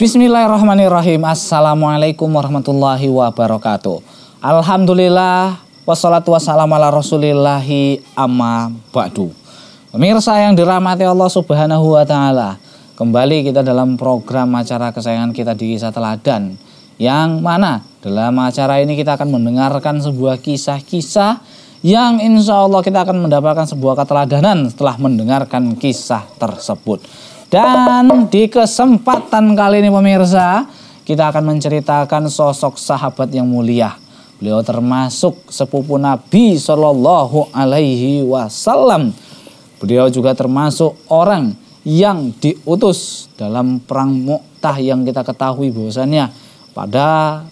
Bismillahirrahmanirrahim. Assalamualaikum warahmatullahi wabarakatuh. Alhamdulillah wassalatu wassalamu ala rasulillahi amma ba'du. Pemirsa yang dirahmati Allah subhanahu wa ta'ala. Kembali kita dalam program acara kesayangan kita di kisah teladan. Yang mana dalam acara ini kita akan mendengarkan sebuah kisah-kisah yang insya Allah kita akan mendapatkan sebuah keteladanan setelah mendengarkan kisah tersebut. Dan di kesempatan kali ini pemirsa, kita akan menceritakan sosok sahabat yang mulia. Beliau termasuk sepupu Nabi Shallallahu Alaihi Wasallam. Beliau juga termasuk orang yang diutus dalam perang Mu'tah yang kita ketahui bahwasannya pada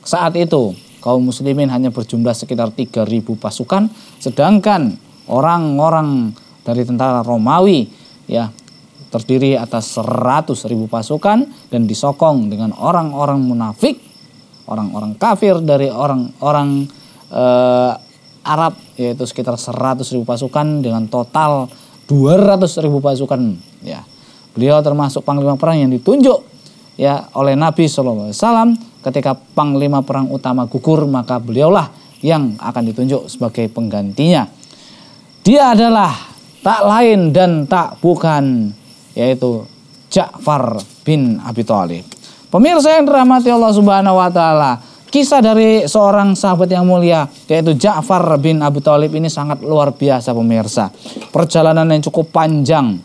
saat itu kaum muslimin hanya berjumlah sekitar 3000 pasukan sedangkan orang-orang dari tentara Romawi ya terdiri atas 100 ribu pasukan dan disokong dengan orang-orang munafik, orang-orang kafir dari orang-orang eh, Arab yaitu sekitar 100 ribu pasukan dengan total 200 ribu pasukan ya. Beliau termasuk panglima perang yang ditunjuk ya oleh Nabi Alaihi Wasallam ketika panglima perang utama gugur maka beliaulah yang akan ditunjuk sebagai penggantinya. Dia adalah tak lain dan tak bukan yaitu Ja'far bin Abi Thalib. Pemirsa yang dirahmati Allah Subhanahu wa taala, kisah dari seorang sahabat yang mulia yaitu Ja'far bin Abi Thalib ini sangat luar biasa pemirsa. Perjalanan yang cukup panjang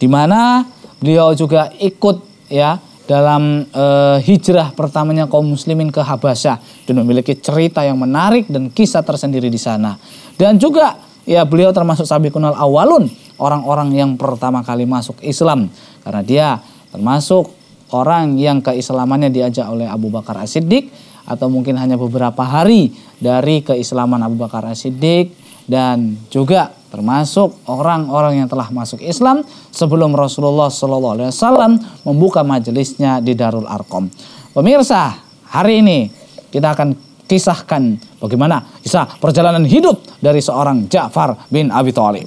di mana beliau juga ikut ya dalam e, hijrah pertamanya kaum muslimin ke Habasyah dan memiliki cerita yang menarik dan kisah tersendiri di sana. Dan juga Ya beliau termasuk sabi kunal awalun, orang-orang yang pertama kali masuk Islam. Karena dia termasuk orang yang keislamannya diajak oleh Abu Bakar As-Siddiq atau mungkin hanya beberapa hari dari keislaman Abu Bakar As-Siddiq dan juga termasuk orang-orang yang telah masuk Islam sebelum Rasulullah Shallallahu Alaihi Wasallam membuka majelisnya di Darul Arkom. Pemirsa, hari ini kita akan kisahkan bagaimana kisah perjalanan hidup dari seorang Ja'far bin Abi Thalib.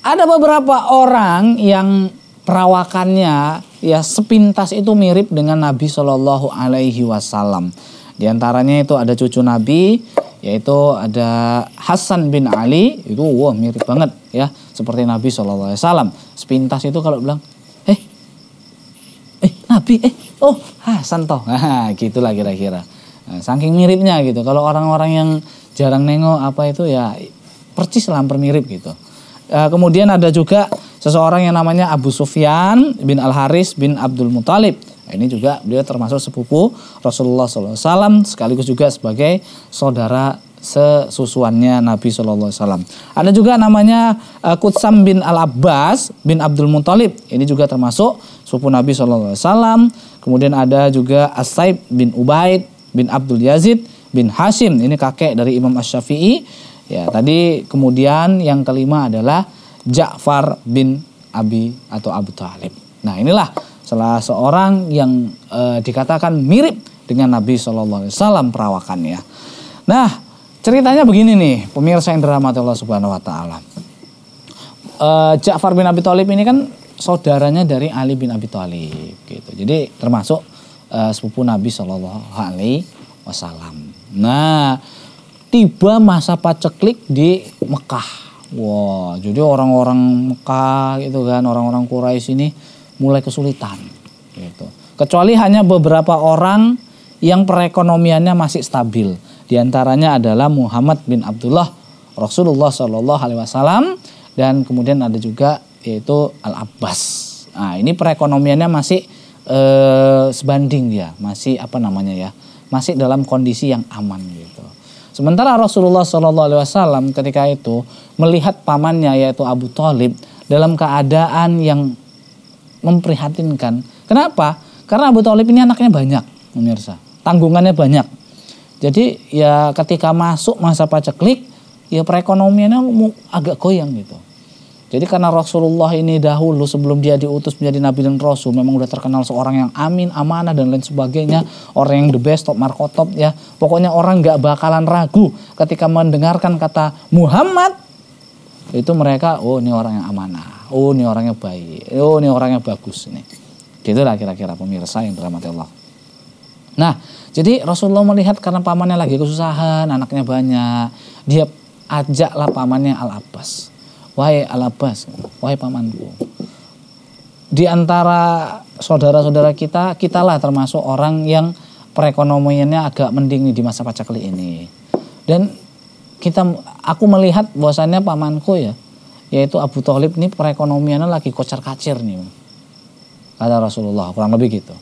Ada beberapa orang yang perawakannya ya sepintas itu mirip dengan Nabi Shallallahu Alaihi Wasallam. Di antaranya itu ada cucu Nabi yaitu ada Hasan bin Ali itu wah wow, mirip banget ya seperti Nabi Shallallahu Alaihi Wasallam. Sepintas itu kalau bilang Nabi, eh oh Hasan toh. Nah, gitulah kira-kira. Nah, saking miripnya gitu. Kalau orang-orang yang jarang nengok apa itu ya percis hampir mirip gitu. E, kemudian ada juga seseorang yang namanya Abu Sufyan bin Al Haris bin Abdul Muthalib. Nah, ini juga beliau termasuk sepupu Rasulullah SAW sekaligus juga sebagai saudara sesusuannya Nabi Shallallahu Alaihi Wasallam. Ada juga namanya Kutsam eh, bin Al Abbas bin Abdul Muthalib. Ini juga termasuk sepupu Nabi SAW. Kemudian ada juga Asaib bin Ubaid bin Abdul Yazid bin Hashim. Ini kakek dari Imam Ash-Syafi'i. Ya, tadi kemudian yang kelima adalah Ja'far bin Abi atau Abu Talib. Nah inilah salah seorang yang e, dikatakan mirip dengan Nabi SAW perawakannya. Nah ceritanya begini nih pemirsa yang dirahmati Allah Subhanahu Wa Taala. E, Ja'far bin Abi Thalib ini kan saudaranya dari Ali bin Abi Thalib gitu. Jadi termasuk uh, sepupu Nabi Shallallahu Alaihi Wasallam. Nah, tiba masa paceklik di Mekah. Wah, wow, jadi orang-orang Mekah gitu kan, orang-orang Quraisy ini mulai kesulitan gitu. Kecuali hanya beberapa orang yang perekonomiannya masih stabil. Di antaranya adalah Muhammad bin Abdullah Rasulullah Shallallahu Alaihi Wasallam dan kemudian ada juga yaitu Al Abbas. Nah, ini perekonomiannya masih eh, sebanding ya, masih apa namanya ya, masih dalam kondisi yang aman gitu. Sementara Rasulullah Shallallahu Alaihi Wasallam ketika itu melihat pamannya yaitu Abu Thalib dalam keadaan yang memprihatinkan. Kenapa? Karena Abu Thalib ini anaknya banyak, pemirsa. Tanggungannya banyak. Jadi ya ketika masuk masa paceklik, ya perekonomiannya agak goyang gitu. Jadi karena Rasulullah ini dahulu sebelum dia diutus menjadi nabi dan rasul memang udah terkenal seorang yang amin, amanah dan lain sebagainya, orang yang the best, top markotop ya. Pokoknya orang nggak bakalan ragu ketika mendengarkan kata Muhammad itu mereka oh ini orang yang amanah, oh ini orangnya baik, oh ini orangnya bagus ini. Gitulah kira-kira pemirsa yang dirahmati Allah. Nah, jadi Rasulullah melihat karena pamannya lagi kesusahan, anaknya banyak, dia ajaklah pamannya Al Abbas wahai Alabas, wahai pamanku. Di antara saudara-saudara kita, kitalah termasuk orang yang perekonomiannya agak mending nih di masa pacakli ini. Dan kita aku melihat bahwasannya pamanku ya, yaitu Abu Thalib ini perekonomiannya lagi kocar-kacir nih. Kata Rasulullah, kurang lebih gitu.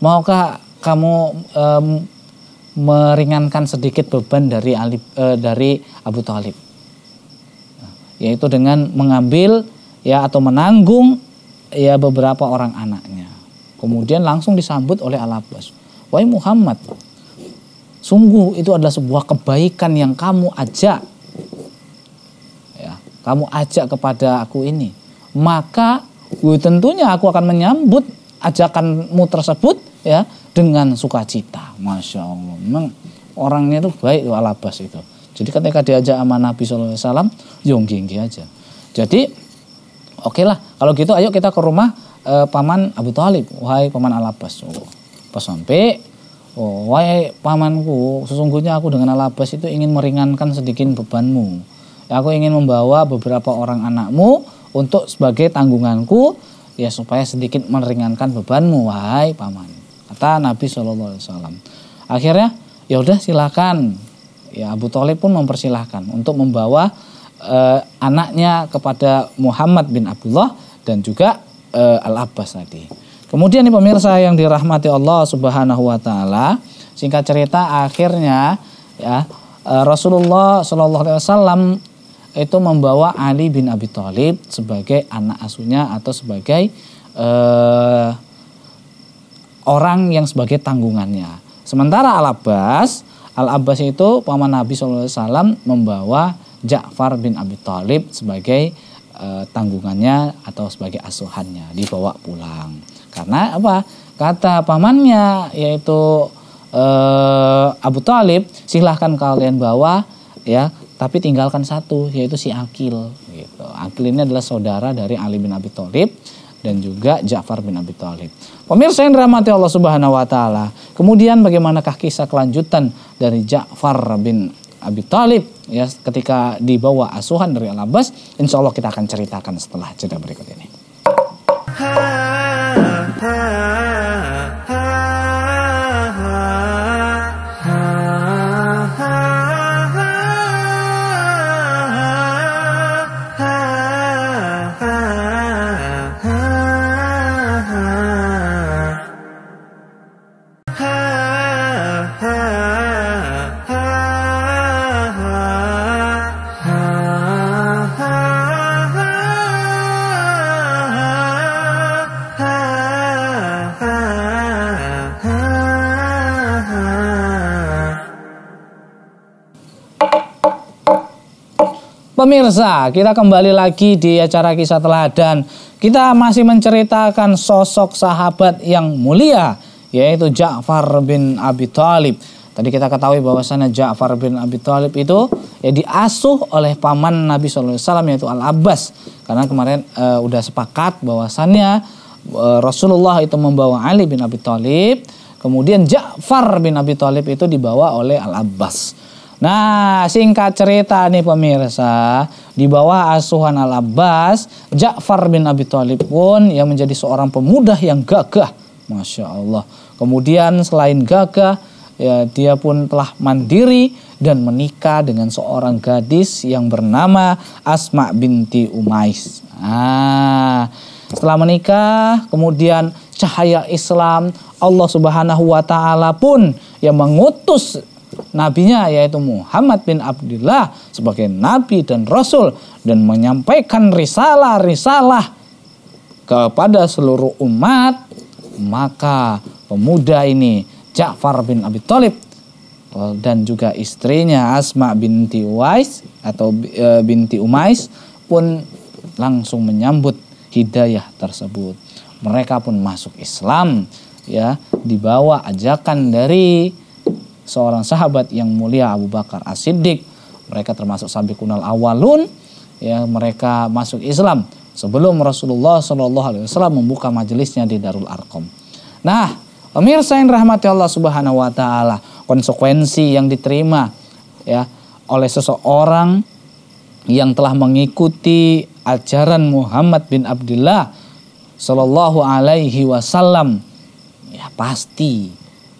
Maukah kamu um, meringankan sedikit beban dari Ali, uh, dari Abu Thalib? yaitu dengan mengambil ya atau menanggung ya beberapa orang anaknya. Kemudian langsung disambut oleh Al Abbas. Wahai Muhammad, sungguh itu adalah sebuah kebaikan yang kamu ajak. Ya, kamu ajak kepada aku ini. Maka ya, tentunya aku akan menyambut ajakanmu tersebut ya dengan sukacita. Masya Allah. Memang orangnya itu baik Al Abbas itu. Jadi ketika diajak sama Nabi saw, Alaihi yonggi ya aja. Jadi oke lah, kalau gitu ayo kita ke rumah eh, paman Abu Talib. wahai paman Alabas, Abbas. Oh, pas sampai, oh, wahai pamanku, sesungguhnya aku dengan Alabas itu ingin meringankan sedikit bebanmu. Ya, aku ingin membawa beberapa orang anakmu untuk sebagai tanggunganku, ya supaya sedikit meringankan bebanmu, wahai paman. Kata Nabi Shallallahu Alaihi Akhirnya yaudah udah silakan Ya Abu Thalib pun mempersilahkan untuk membawa uh, anaknya kepada Muhammad bin Abdullah dan juga uh, eh, Al Abbas tadi. Kemudian nih pemirsa yang dirahmati Allah Subhanahu wa taala, singkat cerita akhirnya ya uh, Rasulullah Shallallahu alaihi wasallam itu membawa Ali bin Abi Thalib sebagai anak asuhnya atau sebagai uh, orang yang sebagai tanggungannya. Sementara Al Abbas Al-Abbas itu paman Nabi SAW membawa Ja'far bin Abi Thalib sebagai e, tanggungannya atau sebagai asuhannya dibawa pulang. Karena apa? Kata pamannya yaitu e, Abu Thalib, silahkan kalian bawa ya, tapi tinggalkan satu yaitu si Akil gitu. Akil ini adalah saudara dari Ali bin Abi Thalib dan juga Ja'far bin Abi Thalib. Pemirsa yang dirahmati Allah Subhanahu wa taala, kemudian bagaimanakah kisah kelanjutan dari Ja'far bin Abi Thalib ya ketika dibawa asuhan dari Al Abbas, insya Allah kita akan ceritakan setelah cerita berikut ini. Pemirsa, kita kembali lagi di acara kisah teladan. Kita masih menceritakan sosok sahabat yang mulia, yaitu Ja'far bin Abi Thalib. Tadi kita ketahui bahwasannya Ja'far bin Abi Thalib itu ya diasuh oleh paman Nabi SAW yaitu Al-Abbas. Karena kemarin e, udah sepakat bahwasannya e, eh, Rasulullah itu membawa Ali bin Abi Thalib, kemudian Ja'far bin Abi Thalib itu dibawa oleh Al-Abbas. Nah, singkat cerita nih pemirsa, di bawah asuhan Al Abbas, Ja'far bin Abi Thalib pun yang menjadi seorang pemuda yang gagah, masya Allah. Kemudian selain gagah, ya, dia pun telah mandiri dan menikah dengan seorang gadis yang bernama Asma binti Umais. Ah, setelah menikah, kemudian cahaya Islam Allah Subhanahu wa taala pun yang mengutus nabinya yaitu Muhammad bin Abdullah sebagai nabi dan rasul dan menyampaikan risalah-risalah kepada seluruh umat maka pemuda ini Ja'far bin Abi Thalib dan juga istrinya Asma binti Uwais atau e, binti Umais pun langsung menyambut hidayah tersebut. Mereka pun masuk Islam ya dibawa ajakan dari seorang sahabat yang mulia Abu Bakar As-Siddiq. Mereka termasuk kunal awalun ya mereka masuk Islam sebelum Rasulullah Shallallahu alaihi wasallam membuka majelisnya di Darul Arkom Nah, pemirsa yang rahmati Allah Subhanahu wa taala, konsekuensi yang diterima ya oleh seseorang yang telah mengikuti ajaran Muhammad bin Abdullah Shallallahu alaihi wasallam ya pasti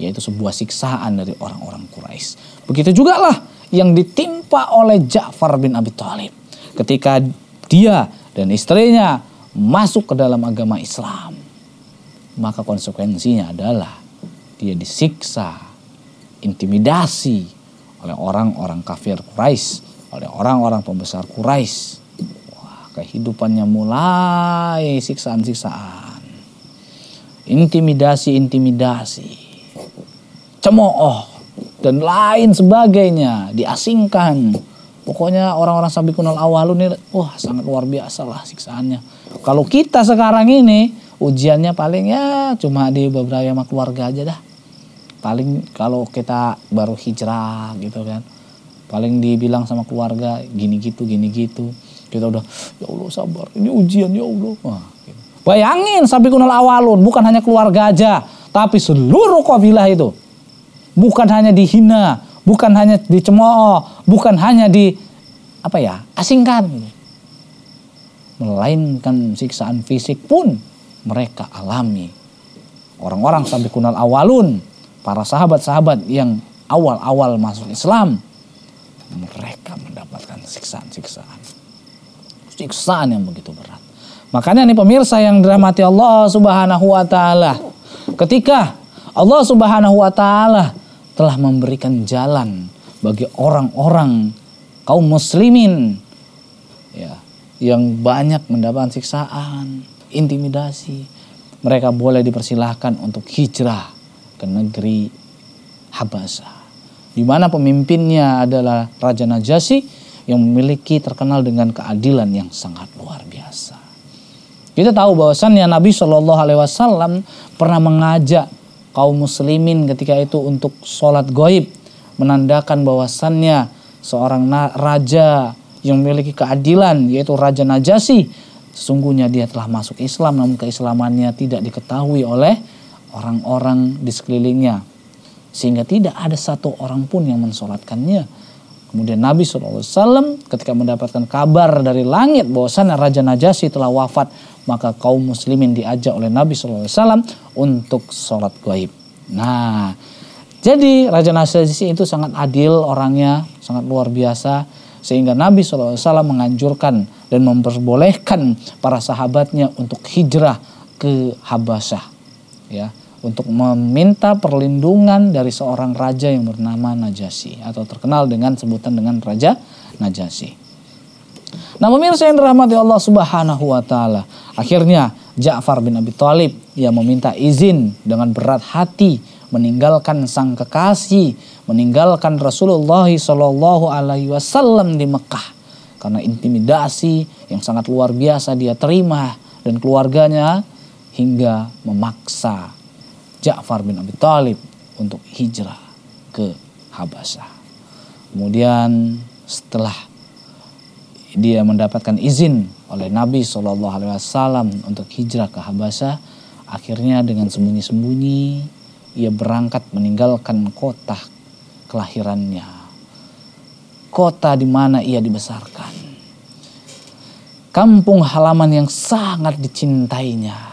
yaitu sebuah siksaan dari orang-orang Quraisy. Begitu juga lah yang ditimpa oleh Ja'far bin Abi Thalib ketika dia dan istrinya masuk ke dalam agama Islam. Maka konsekuensinya adalah dia disiksa, intimidasi oleh orang-orang kafir Quraisy, oleh orang-orang pembesar Quraisy. Wah, kehidupannya mulai siksaan-siksaan. Intimidasi-intimidasi cemooh dan lain sebagainya diasingkan pokoknya orang-orang sabi kunal awalun ini wah sangat luar biasa lah siksaannya kalau kita sekarang ini ujiannya paling ya cuma di beberapa sama keluarga aja dah paling kalau kita baru hijrah gitu kan paling dibilang sama keluarga gini gitu gini gitu kita udah ya Allah sabar ini ujian ya Allah Wah, gitu. bayangin kunal awalun bukan hanya keluarga aja tapi seluruh kabilah itu bukan hanya dihina, bukan hanya dicemooh, bukan hanya di apa ya, asingkan. Melainkan siksaan fisik pun mereka alami. Orang-orang sampai kunal awalun, para sahabat-sahabat yang awal-awal masuk Islam, mereka mendapatkan siksaan-siksaan. Siksaan yang begitu berat. Makanya nih pemirsa yang dirahmati Allah Subhanahu wa taala, ketika Allah Subhanahu wa taala telah memberikan jalan bagi orang-orang kaum muslimin ya yang banyak mendapatkan siksaan, intimidasi. Mereka boleh dipersilahkan untuk hijrah ke negeri Habasa, Di mana pemimpinnya adalah Raja Najasyi yang memiliki terkenal dengan keadilan yang sangat luar biasa. Kita tahu bahwasannya Nabi Shallallahu Alaihi Wasallam pernah mengajak kaum muslimin ketika itu untuk sholat goib menandakan bahwasannya seorang raja yang memiliki keadilan yaitu Raja Najasi sesungguhnya dia telah masuk Islam namun keislamannya tidak diketahui oleh orang-orang di sekelilingnya sehingga tidak ada satu orang pun yang mensolatkannya Kemudian Nabi SAW ketika mendapatkan kabar dari langit bahwasannya Raja Najasyi telah wafat, maka kaum muslimin diajak oleh Nabi SAW untuk sholat gaib. Nah, jadi Raja Najasyi itu sangat adil orangnya, sangat luar biasa. Sehingga Nabi SAW menganjurkan dan memperbolehkan para sahabatnya untuk hijrah ke Habasyah. Ya, untuk meminta perlindungan dari seorang raja yang bernama Najasyi atau terkenal dengan sebutan dengan Raja Najasyi. Nah pemirsa yang dirahmati Allah subhanahu wa ta'ala. Akhirnya Ja'far bin Abi Thalib yang meminta izin dengan berat hati meninggalkan sang kekasih, meninggalkan Rasulullah Shallallahu Alaihi Wasallam di Mekah karena intimidasi yang sangat luar biasa dia terima dan keluarganya hingga memaksa Ja'far bin Abi Thalib untuk hijrah ke Habasa. Kemudian setelah dia mendapatkan izin oleh Nabi Shallallahu Alaihi Wasallam untuk hijrah ke Habasa, akhirnya dengan sembunyi-sembunyi ia berangkat meninggalkan kota kelahirannya, kota di mana ia dibesarkan, kampung halaman yang sangat dicintainya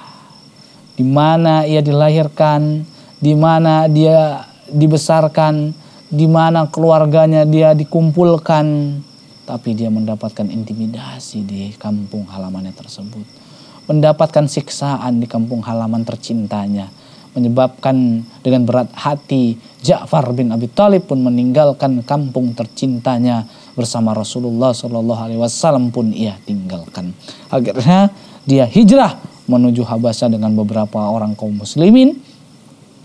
di mana ia dilahirkan, di mana dia dibesarkan, di mana keluarganya dia dikumpulkan, tapi dia mendapatkan intimidasi di kampung halamannya tersebut, mendapatkan siksaan di kampung halaman tercintanya, menyebabkan dengan berat hati Ja'far bin Abi Thalib pun meninggalkan kampung tercintanya bersama Rasulullah Shallallahu Alaihi Wasallam pun ia tinggalkan. Akhirnya dia hijrah menuju Habasa dengan beberapa orang kaum muslimin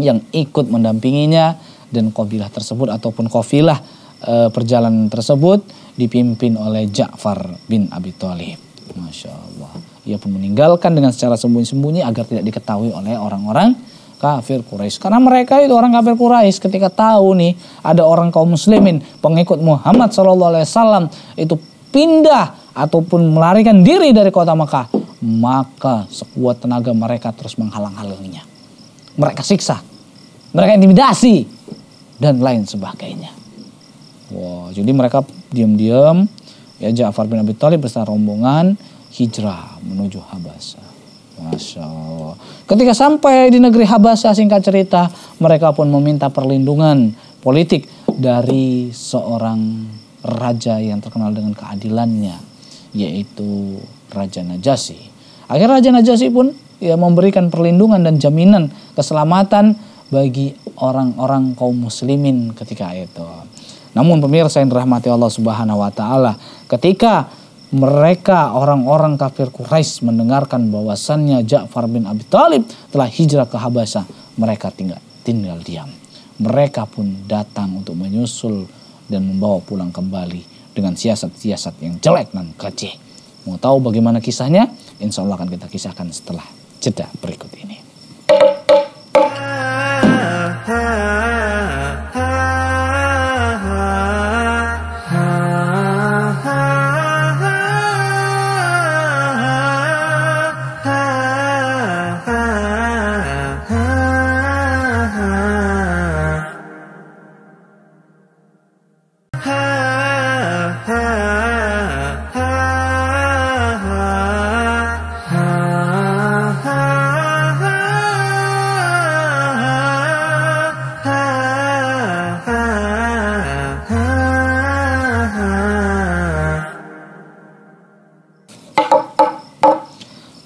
yang ikut mendampinginya dan kofilah tersebut ataupun kofilah e, eh, perjalanan tersebut dipimpin oleh Ja'far bin Abi Thalib. Masya Allah. Ia pun meninggalkan dengan secara sembunyi-sembunyi agar tidak diketahui oleh orang-orang kafir Quraisy. Karena mereka itu orang kafir Quraisy ketika tahu nih ada orang kaum muslimin pengikut Muhammad SAW itu pindah ataupun melarikan diri dari kota Mekah maka sekuat tenaga mereka terus menghalang-halanginya. Mereka siksa, mereka intimidasi, dan lain sebagainya. Wow, jadi mereka diam-diam, ya Ja'far bin Abi Thalib beserta rombongan hijrah menuju Habasa. Masya Allah. Ketika sampai di negeri Habasa singkat cerita, mereka pun meminta perlindungan politik dari seorang raja yang terkenal dengan keadilannya, yaitu Raja Najasyi. Akhirnya Raja Najasyi pun ya memberikan perlindungan dan jaminan keselamatan bagi orang-orang kaum muslimin ketika itu. Namun pemirsa yang dirahmati Allah Subhanahu wa taala, ketika mereka orang-orang kafir Quraisy mendengarkan bahwasannya Ja'far bin Abi Thalib telah hijrah ke Habasyah, mereka tinggal tinggal diam. Mereka pun datang untuk menyusul dan membawa pulang kembali dengan siasat-siasat yang jelek dan kecil. Mau tahu bagaimana kisahnya? Insya Allah akan kita kisahkan setelah jeda berikut ini.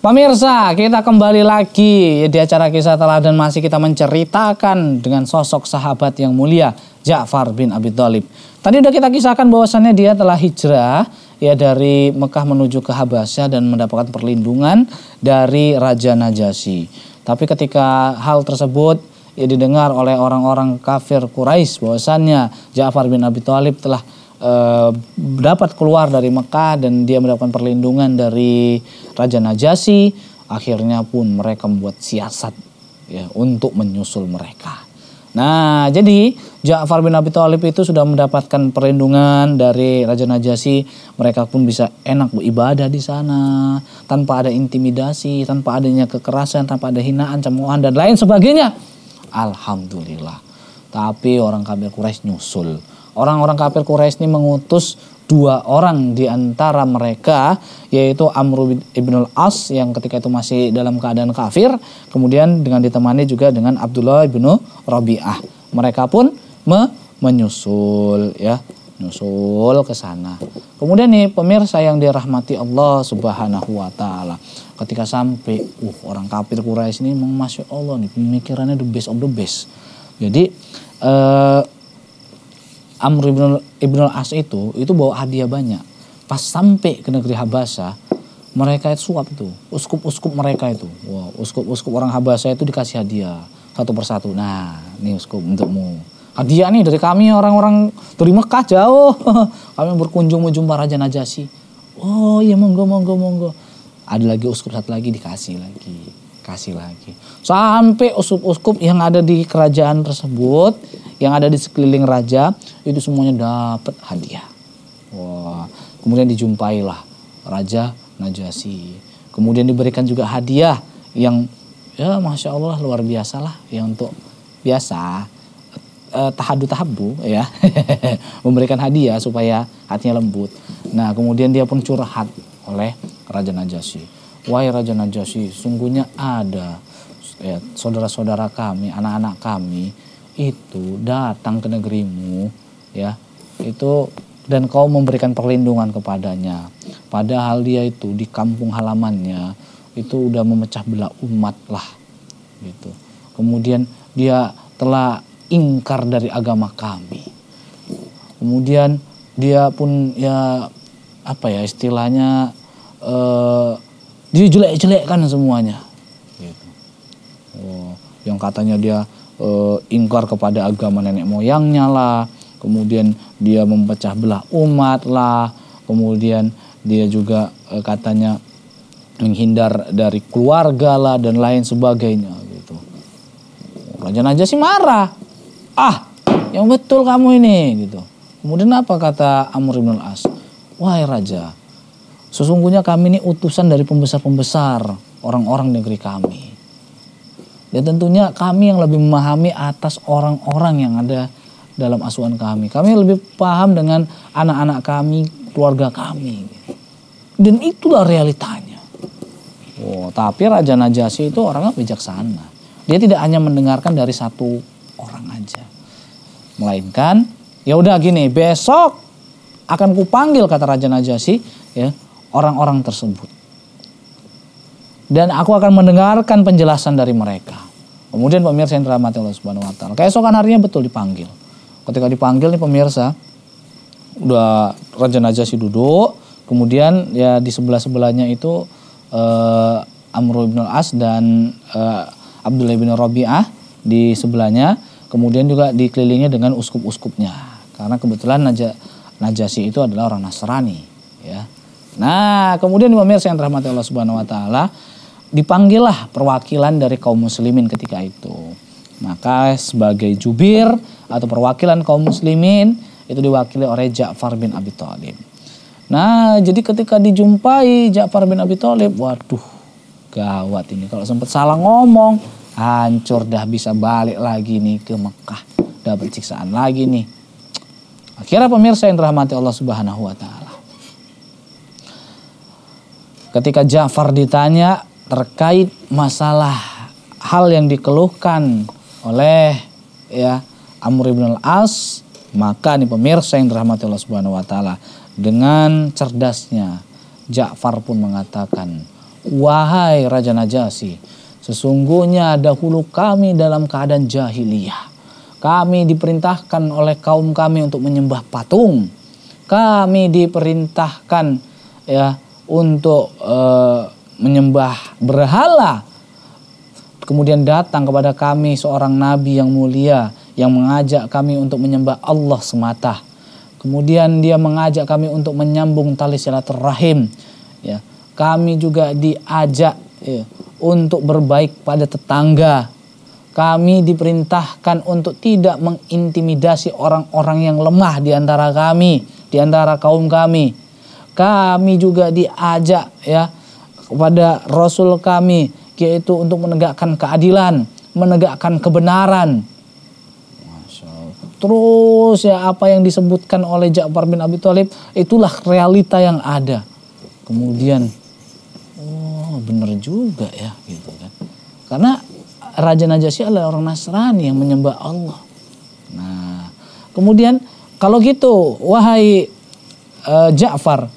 Pemirsa, kita kembali lagi di acara kisah dan masih kita menceritakan dengan sosok sahabat yang mulia Ja'far bin Abi Thalib. Tadi udah kita kisahkan bahwasannya dia telah hijrah ya dari Mekah menuju ke Habasyah dan mendapatkan perlindungan dari Raja Najasyi. Tapi ketika hal tersebut ya didengar oleh orang-orang kafir Quraisy bahwasannya Ja'far bin Abi Thalib telah uh, dapat keluar dari Mekah dan dia mendapatkan perlindungan dari Raja Najasyi, akhirnya pun mereka membuat siasat ya untuk menyusul mereka. Nah, jadi Ja'far bin Abi Thalib itu sudah mendapatkan perlindungan dari Raja Najasyi. Mereka pun bisa enak beribadah di sana tanpa ada intimidasi, tanpa adanya kekerasan, tanpa ada hinaan, cemoohan dan lain sebagainya. Alhamdulillah. Tapi orang kafir Quraisy nyusul orang-orang kafir Quraisy ini mengutus dua orang di antara mereka yaitu Amr ibn al-As yang ketika itu masih dalam keadaan kafir kemudian dengan ditemani juga dengan Abdullah ibn Rabi'ah mereka pun me menyusul ya nyusul ke sana kemudian nih pemirsa yang dirahmati Allah subhanahu wa taala ketika sampai uh orang kafir Quraisy ini memang Allah nih pemikirannya the best of the best jadi uh, Amr ibn, ibn al-As itu itu bawa hadiah banyak. Pas sampai ke negeri Habasa, mereka itu suap itu. Uskup-uskup mereka itu. wah, uskup-uskup orang Habasa itu dikasih hadiah satu persatu. Nah, ini uskup untukmu. Hadiah nih dari kami orang-orang dari Mekah jauh. kami berkunjung mau menjumpa Raja Najasyi. Oh, iya monggo monggo monggo. Ada lagi uskup satu lagi dikasih lagi kasih lagi. Sampai uskup-uskup yang ada di kerajaan tersebut, yang ada di sekeliling raja, itu semuanya dapat hadiah. Wah, kemudian dijumpailah Raja Najasi Kemudian diberikan juga hadiah yang ya masya Allah luar biasa lah ya untuk biasa eh, tahadu tahabu ya memberikan hadiah supaya hatinya lembut. Nah kemudian dia pun curhat oleh Raja Najasyi Wahai Raja Najasyi, sungguhnya ada saudara ya, saudara-saudara kami, anak-anak kami itu datang ke negerimu, ya itu dan kau memberikan perlindungan kepadanya. Padahal dia itu di kampung halamannya itu udah memecah belah umat lah, gitu. Kemudian dia telah ingkar dari agama kami. Kemudian dia pun ya apa ya istilahnya eh, jadi jelek-jelekkan semuanya. Gitu. Oh, yang katanya dia e, ingkar kepada agama nenek moyangnya lah, kemudian dia mempecah belah umat lah, kemudian dia juga e, katanya menghindar dari keluarga lah dan lain sebagainya gitu. Raja sih marah. Ah, yang betul kamu ini gitu. Kemudian apa kata Amr bin Al-As? Wahai raja, Sesungguhnya kami ini utusan dari pembesar-pembesar orang-orang negeri kami. Dan ya, tentunya kami yang lebih memahami atas orang-orang yang ada dalam asuhan kami. Kami lebih paham dengan anak-anak kami, keluarga kami. Dan itulah realitanya. Oh, tapi Raja Najasi itu orangnya bijaksana. Dia tidak hanya mendengarkan dari satu orang aja. Melainkan, ya udah gini, besok akan kupanggil kata Raja Najasi, ya, orang-orang tersebut. Dan aku akan mendengarkan penjelasan dari mereka. Kemudian pemirsa yang dirahmati Allah Subhanahu wa taala. Keesokan harinya betul dipanggil. Ketika dipanggil nih pemirsa, udah Raja Najasyi duduk, kemudian ya di sebelah-sebelahnya itu eh, Amr bin Al-As dan eh, Abdullah bin Rabi'ah di sebelahnya, kemudian juga dikelilingi dengan uskup-uskupnya. Karena kebetulan Najasyi itu adalah orang Nasrani. Nah, kemudian pemirsa yang terahmati Allah Subhanahu wa taala, dipanggillah perwakilan dari kaum muslimin ketika itu. Maka sebagai jubir atau perwakilan kaum muslimin itu diwakili oleh Ja'far bin Abi Thalib. Nah, jadi ketika dijumpai Ja'far bin Abi Thalib, waduh, gawat ini kalau sempat salah ngomong, hancur dah bisa balik lagi nih ke Mekah. Dapat siksaan lagi nih. Akhirnya pemirsa yang dirahmati Allah Subhanahu wa taala Ketika Ja'far ditanya terkait masalah hal yang dikeluhkan oleh ya Amr ibn al-As, maka nih pemirsa yang dirahmati Allah Subhanahu wa taala, dengan cerdasnya Ja'far pun mengatakan, "Wahai Raja Najasyi, sesungguhnya dahulu kami dalam keadaan jahiliyah. Kami diperintahkan oleh kaum kami untuk menyembah patung. Kami diperintahkan ya untuk e, menyembah berhala. Kemudian datang kepada kami seorang nabi yang mulia yang mengajak kami untuk menyembah Allah semata. Kemudian dia mengajak kami untuk menyambung tali silaturahim. Ya, kami juga diajak ya, untuk berbaik pada tetangga. Kami diperintahkan untuk tidak mengintimidasi orang-orang yang lemah di antara kami, di antara kaum kami. Kami juga diajak ya kepada Rasul kami yaitu untuk menegakkan keadilan, menegakkan kebenaran. Terus ya apa yang disebutkan oleh Ja'far bin Abi Thalib itulah realita yang ada. Kemudian oh benar juga ya gitu kan. Karena Raja Najasyi adalah orang Nasrani yang menyembah Allah. Nah, kemudian kalau gitu wahai uh, Ja'far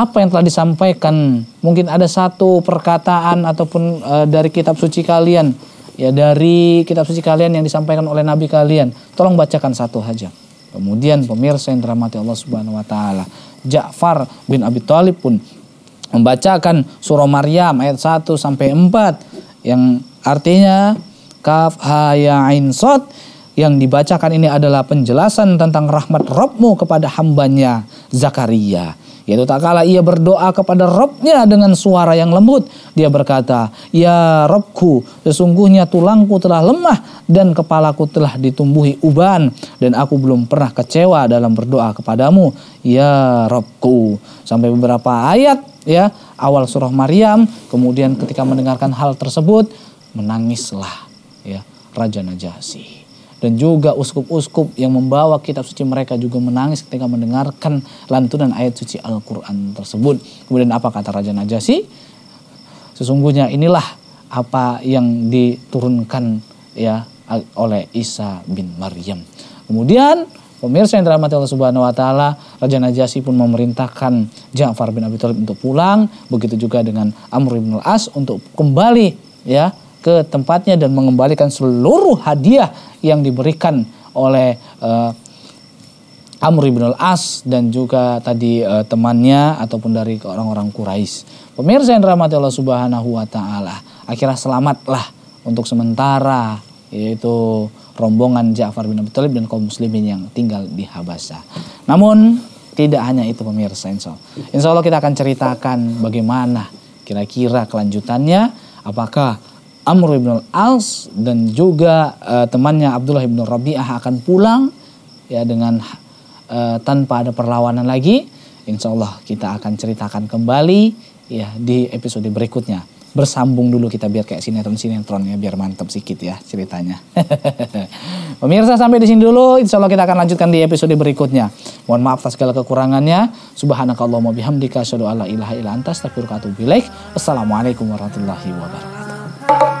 apa yang telah disampaikan. Mungkin ada satu perkataan ataupun e, dari kitab suci kalian, ya dari kitab suci kalian yang disampaikan oleh nabi kalian. Tolong bacakan satu saja. Kemudian pemirsa yang dirahmati Allah Subhanahu wa taala, Ja'far bin Abi Thalib pun membacakan surah Maryam ayat 1 sampai 4 yang artinya kaf ha ya ain sod yang dibacakan ini adalah penjelasan tentang rahmat Robmu kepada hambanya Zakaria. Yaitu tak kala ia berdoa kepada Robnya dengan suara yang lembut. Dia berkata, Ya Robku, sesungguhnya tulangku telah lemah dan kepalaku telah ditumbuhi uban. Dan aku belum pernah kecewa dalam berdoa kepadamu. Ya Robku. Sampai beberapa ayat ya awal surah Maryam. Kemudian ketika mendengarkan hal tersebut, menangislah ya Raja Najasyi dan juga uskup-uskup yang membawa kitab suci mereka juga menangis ketika mendengarkan lantunan ayat suci Al-Quran tersebut. Kemudian apa kata Raja Najasyi? Sesungguhnya inilah apa yang diturunkan ya oleh Isa bin Maryam. Kemudian pemirsa yang dirahmati Allah Subhanahu wa taala, Raja Najasyi pun memerintahkan Ja'far bin Abi Thalib untuk pulang, begitu juga dengan Amr bin Al-As untuk kembali ya ke tempatnya dan mengembalikan seluruh hadiah yang diberikan oleh uh, Amr ibn al-As dan juga tadi uh, temannya ataupun dari orang-orang Quraisy. Pemirsa yang dirahmati Allah Subhanahu wa taala, akhirnya selamatlah untuk sementara yaitu rombongan Ja'far bin Abi Thalib dan kaum muslimin yang tinggal di Habasa. Namun tidak hanya itu pemirsa insya Allah. Insya Allah kita akan ceritakan bagaimana kira-kira kelanjutannya apakah Amr ibn Al-As dan juga uh, temannya Abdullah ibn Rabi'ah akan pulang ya dengan uh, tanpa ada perlawanan lagi. Insya Allah kita akan ceritakan kembali ya di episode berikutnya. Bersambung dulu kita biar kayak sinetron sinetron ya biar mantap sedikit ya ceritanya. Pemirsa sampai di sini dulu. Insya Allah kita akan lanjutkan di episode berikutnya. Mohon maaf atas segala kekurangannya. Subhanakallahumma bihamdika asyhadu ilaha illa anta astaghfiruka wa atubu Assalamualaikum warahmatullahi wabarakatuh.